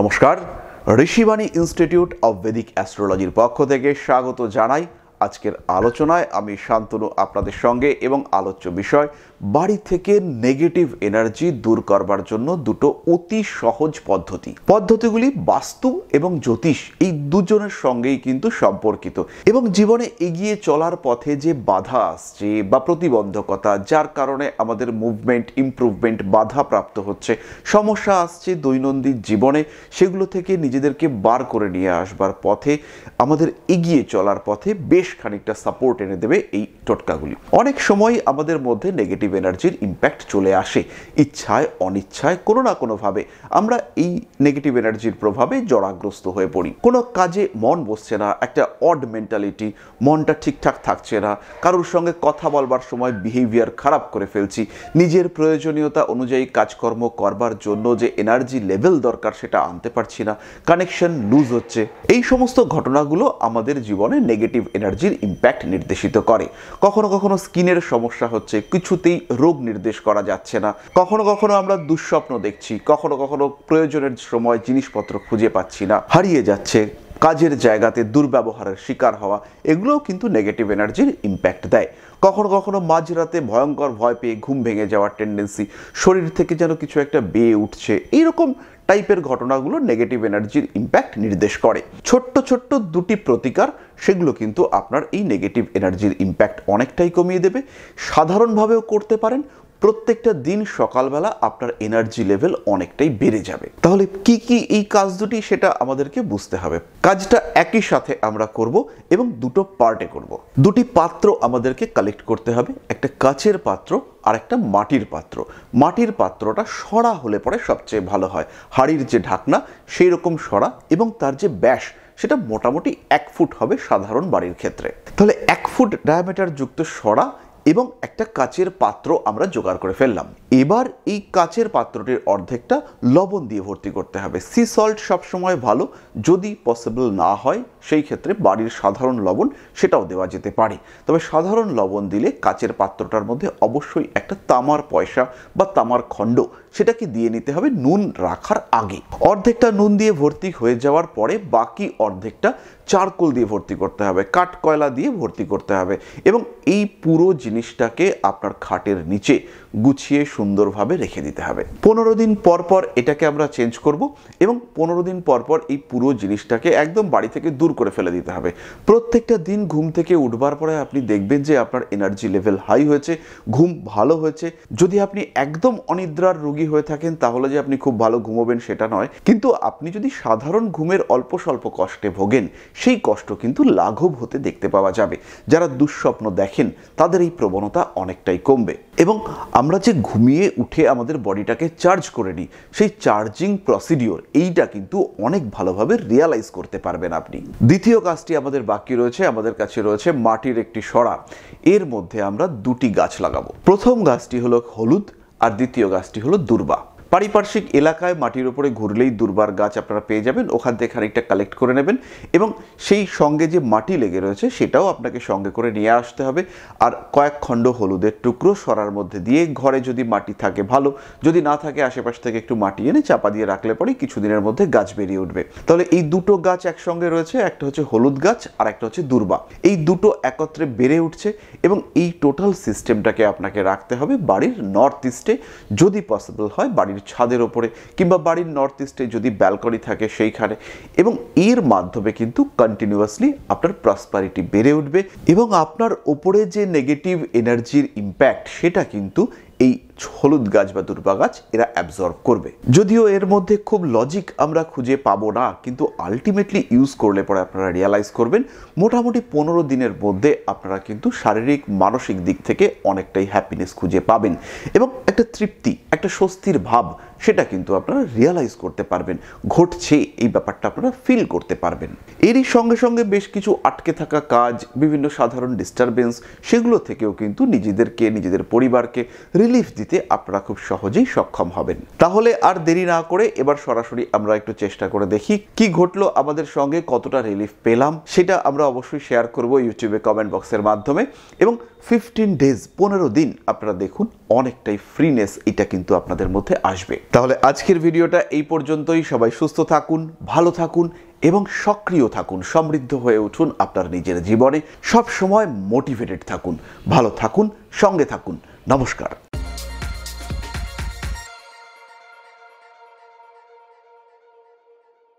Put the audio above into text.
নমস্কার ঋষিবাণী institute of বেদিক অ্যাস্ট্রোলজির পক্ষ থেকে স্বাগত জানাই আজকের আলোচনায় আমি শান্তনু আপনাদের সঙ্গে এবং আলোচ্য বিষয় বাড়ি থেকে নেগেটিভ এনার্জি দূর করবার জন্য দুটো অতি সহজ পদ্ধতি পদ্ধতিগুলি বাস্তু এবং জ্যোতিষ এই দুজনের সঙ্গেই কিন্তু সম্পর্কিত এবং জীবনে এগিয়ে চলার পথে যে বাধা আসছে বা প্রতিবন্ধকতা যার কারণে আমাদের মুভমেন্ট ইম্প্রুভমেন্ট বাধা প্রাপ্ত হচ্ছে সমস্যা আসছে দৈনন্দিন জীবনে সেগুলো থেকে নিজেদেরকে বার করে নিয়ে আসবার পথে আমাদের এগিয়ে চলার পথে বেশ বেশ খানিকটা সাপোর্ট এনে দেবে এই টোটকাগুলি অনেক সময় আমাদের মধ্যে নেগেটিভ এনার্জির ইম্প্যাক্ট চলে আসে ইচ্ছায় অনিচ্ছায় কোনো না কোনোভাবে আমরা এই নেগেটিভ এনার্জির প্রভাবে জড়াগ্রস্ত হয়ে পড়ি কোনো কাজে মন বসছে না একটা অড মেন্টালিটি মনটা ঠিকঠাক থাকছে না কারোর সঙ্গে কথা বলবার সময় বিহেভিয়ার খারাপ করে ফেলছি নিজের প্রয়োজনীয়তা অনুযায়ী কাজকর্ম করবার জন্য যে এনার্জি লেভেল দরকার সেটা আনতে পারছি না কানেকশন লুজ হচ্ছে এই সমস্ত ঘটনাগুলো আমাদের জীবনে নেগেটিভ এনার্জি অ্যালার্জির ইম্প্যাক্ট নির্দেশিত করে কখনো কখনো স্কিনের সমস্যা হচ্ছে কিছুতেই রোগ নির্দেশ করা যাচ্ছে না কখনো কখনো আমরা দুঃস্বপ্ন দেখছি কখনো কখনো প্রয়োজনের সময় জিনিসপত্র খুঁজে পাচ্ছি না হারিয়ে যাচ্ছে কাজের জায়গাতে দুর্ব্যবহারের শিকার হওয়া এগুলোও কিন্তু নেগেটিভ এনার্জির ইম্প্যাক্ট দেয় কখনো কখনো মাঝরাতে ভয়ঙ্কর ভয় পেয়ে ঘুম ভেঙে যাওয়ার টেন্ডেন্সি শরীর থেকে যেন কিছু একটা বেয়ে উঠছে এইরকম টাইপের ঘটনাগুলো নেগেটিভ এনার্জির ইম্প্যাক্ট নির্দেশ করে ছোট্ট ছোট্ট দুটি প্রতিকার সেগুলো কিন্তু আপনার এই নেগেটিভ এনার্জির ইম্প্যাক্ট অনেকটাই কমিয়ে দেবে সাধারণভাবেও করতে পারেন প্রত্যেকটা দিন সকালবেলা আপনার এনার্জি লেভেল অনেকটাই বেড়ে যাবে তাহলে কি কি এই কাজ দুটি সেটা আমাদেরকে বুঝতে হবে কাজটা একই সাথে আমরা করব এবং দুটো পার্টে করব দুটি পাত্র আমাদেরকে কালেক্ট করতে হবে একটা কাচের পাত্র আর একটা মাটির পাত্র মাটির পাত্রটা সরা হলে পরে সবচেয়ে ভালো হয় হাড়ির যে ঢাকনা সেই রকম সরা এবং তার যে ব্যাস সেটা মোটামুটি এক ফুট হবে সাধারণ বাড়ির ক্ষেত্রে তাহলে এক ফুট ডায়ামিটার যুক্ত সরা এবং একটা কাচের পাত্র আমরা জোগাড় করে ফেললাম এবার এই কাচের পাত্রটির অর্ধেকটা লবণ দিয়ে ভর্তি করতে হবে সি সল্ট সবসময় ভালো যদি পসিবল না হয় সেই ক্ষেত্রে বাড়ির সাধারণ লবণ সেটাও দেওয়া যেতে পারে তবে সাধারণ লবণ দিলে কাচের পাত্রটার মধ্যে অবশ্যই একটা তামার পয়সা বা তামার খণ্ড সেটাকে দিয়ে নিতে হবে নুন রাখার আগে অর্ধেকটা নুন দিয়ে ভর্তি হয়ে যাওয়ার পরে বাকি অর্ধেকটা চারকোল দিয়ে ভর্তি করতে হবে কাঠ কয়লা দিয়ে ভর্তি করতে হবে এবং এই পুরো জিনিসটাকে আপনার খাটের নিচে গুছিয়ে সুন্দরভাবে রেখে দিতে হবে পনেরো দিন পর পর এটাকে আমরা চেঞ্জ করব এবং পনেরো দিন পর পর এই পুরো জিনিসটাকে একদম বাড়ি থেকে দূর করে ফেলে দিতে হবে প্রত্যেকটা দিন ঘুম থেকে উঠবার পরে আপনি দেখবেন যে আপনার এনার্জি লেভেল হাই হয়েছে ঘুম ভালো হয়েছে যদি আপনি একদম অনিদ্রার রোগী রোগী হয়ে থাকেন তাহলে যে আপনি খুব ভালো ঘুমোবেন সেটা নয় কিন্তু আপনি যদি সাধারণ ঘুমের অল্প স্বল্প কষ্টে ভোগেন সেই কষ্ট কিন্তু লাঘব হতে দেখতে পাওয়া যাবে যারা দুঃস্বপ্ন দেখেন তাদের এই প্রবণতা অনেকটাই কমবে এবং আমরা যে ঘুমিয়ে উঠে আমাদের বডিটাকে চার্জ করে নিই সেই চার্জিং প্রসিডিওর এইটা কিন্তু অনেক ভালোভাবে রিয়ালাইজ করতে পারবেন আপনি দ্বিতীয় কাজটি আমাদের বাকি রয়েছে আমাদের কাছে রয়েছে মাটির একটি সরা এর মধ্যে আমরা দুটি গাছ লাগাবো প্রথম গাছটি হলো হলুদ আর দ্বিতীয় গাছটি হলো দুর্বা পারিপার্শ্বিক এলাকায় মাটির ওপরে ঘুরলেই দুর্বার গাছ আপনারা পেয়ে যাবেন ওখান থেকে খানিকটা কালেক্ট করে নেবেন এবং সেই সঙ্গে যে মাটি লেগে রয়েছে সেটাও আপনাকে সঙ্গে করে নিয়ে আসতে হবে আর কয়েক খণ্ড হলুদের টুকরো সরার মধ্যে দিয়ে ঘরে যদি মাটি থাকে ভালো যদি না থাকে আশেপাশ থেকে একটু মাটি এনে চাপা দিয়ে রাখলে পরে কিছুদিনের মধ্যে গাছ বেরিয়ে উঠবে তাহলে এই দুটো গাছ একসঙ্গে রয়েছে একটা হচ্ছে হলুদ গাছ আর একটা হচ্ছে দুর্বা এই দুটো একত্রে বেড়ে উঠছে এবং এই টোটাল সিস্টেমটাকে আপনাকে রাখতে হবে বাড়ির নর্থ ইস্টে যদি পসিবল হয় বাড়ির বাড়ির ছাদের ওপরে কিংবা বাড়ির নর্থ ইস্টে যদি ব্যালকনি থাকে সেইখানে এবং এর মাধ্যমে কিন্তু কন্টিনিউয়াসলি আপনার প্রসপারিটি বেড়ে উঠবে এবং আপনার ওপরে যে নেগেটিভ এনার্জির ইম্প্যাক্ট সেটা কিন্তু এই হলুদ গাছ বা দুর্বা গাছ এরা অ্যাবজর্ব করবে যদিও এর মধ্যে খুব লজিক আমরা খুঁজে পাবো না কিন্তু আলটিমেটলি ইউজ করলে পরে আপনারা রিয়ালাইজ করবেন মোটামুটি পনেরো দিনের মধ্যে আপনারা কিন্তু শারীরিক মানসিক দিক থেকে অনেকটাই হ্যাপিনেস খুঁজে পাবেন এবং একটা তৃপ্তি একটা স্বস্তির ভাব সেটা কিন্তু আপনারা রিয়ালাইজ করতে পারবেন ঘটছে এই ব্যাপারটা আপনারা ফিল করতে পারবেন এরই সঙ্গে সঙ্গে বেশ কিছু আটকে থাকা কাজ বিভিন্ন সাধারণ ডিস্টারবেন্স সেগুলো থেকেও কিন্তু নিজেদেরকে নিজেদের পরিবারকে রিলিফ দিতে আপনারা খুব সহজেই সক্ষম হবেন তাহলে আর দেরি না করে এবার সরাসরি আমরা একটু চেষ্টা করে দেখি কি ঘটলো আমাদের সঙ্গে কতটা রিলিফ পেলাম সেটা আমরা অবশ্যই শেয়ার করব ইউটিউবে কমেন্ট বক্সের মাধ্যমে এবং ফিফটিন ডেজ পনেরো দিন আপনারা দেখুন অনেকটাই ফ্রিনেস এটা কিন্তু আপনাদের মধ্যে আসবে তাহলে আজকের ভিডিওটা এই পর্যন্তই সবাই সুস্থ থাকুন ভালো থাকুন এবং সক্রিয় থাকুন সমৃদ্ধ হয়ে উঠুন আপনার নিজের জীবনে সব সময় মোটিভেটেড থাকুন ভালো থাকুন সঙ্গে থাকুন নমস্কার